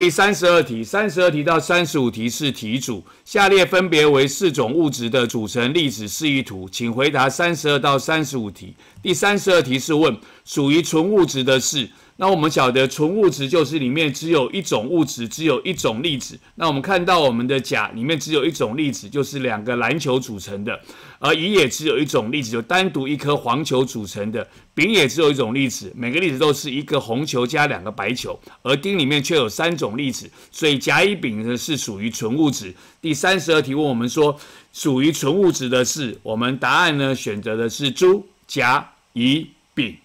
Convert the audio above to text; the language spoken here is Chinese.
第三十二题、三十二题到三十五题是题组，下列分别为四种物质的组成粒子示意图，请回答三十二到三十五题。第三十二题是问属于纯物质的是。那我们晓得纯物质就是里面只有一种物质，只有一种粒子。那我们看到我们的甲里面只有一种粒子，就是两个篮球组成的；而乙也只有一种粒子，就单独一颗黄球组成的。丙也只有一种粒子，每个粒子都是一个红球加两个白球。而丁里面却有三种粒子，所以甲、乙、丙呢是属于纯物质。第三十二题问我们说属于纯物质的是，我们答案呢选择的是猪、甲、乙、丙。